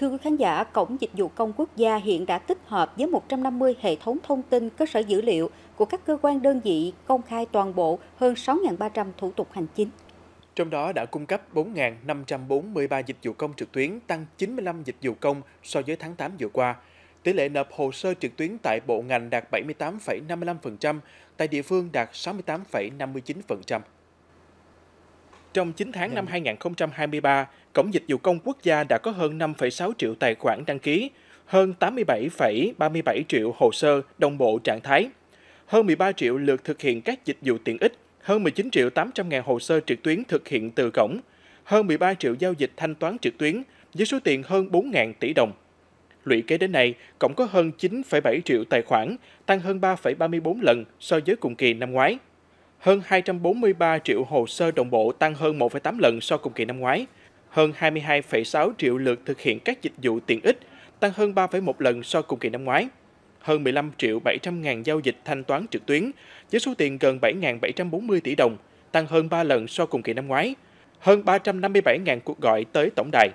Thưa quý khán giả, Cổng Dịch vụ Công Quốc gia hiện đã tích hợp với 150 hệ thống thông tin cơ sở dữ liệu của các cơ quan đơn vị công khai toàn bộ hơn 6.300 thủ tục hành chính. Trong đó đã cung cấp 4.543 dịch vụ công trực tuyến, tăng 95 dịch vụ công so với tháng 8 vừa qua. Tỷ lệ nộp hồ sơ trực tuyến tại bộ ngành đạt 78,55%, tại địa phương đạt 68,59%. Trong 9 tháng năm 2023, Cổng Dịch vụ Công Quốc gia đã có hơn 5,6 triệu tài khoản đăng ký, hơn 87,37 triệu hồ sơ đồng bộ trạng thái, hơn 13 triệu lượt thực hiện các dịch vụ tiện ích, hơn 19 triệu 800 ngàn hồ sơ trực tuyến thực hiện từ cổng, hơn 13 triệu giao dịch thanh toán trực tuyến với số tiền hơn 4.000 tỷ đồng. Lũy kế đến nay, cổng có hơn 9,7 triệu tài khoản, tăng hơn 3,34 lần so với cùng kỳ năm ngoái hơn 243 triệu hồ sơ đồng bộ tăng hơn 1,8 lần so cùng kỳ năm ngoái, hơn 22,6 triệu lượt thực hiện các dịch vụ tiện ích, tăng hơn 3,1 lần so cùng kỳ năm ngoái, hơn 15 triệu 700 ngàn giao dịch thanh toán trực tuyến, với số tiền gần 7.740 tỷ đồng, tăng hơn 3 lần so cùng kỳ năm ngoái, hơn 357 ngàn cuộc gọi tới tổng đài,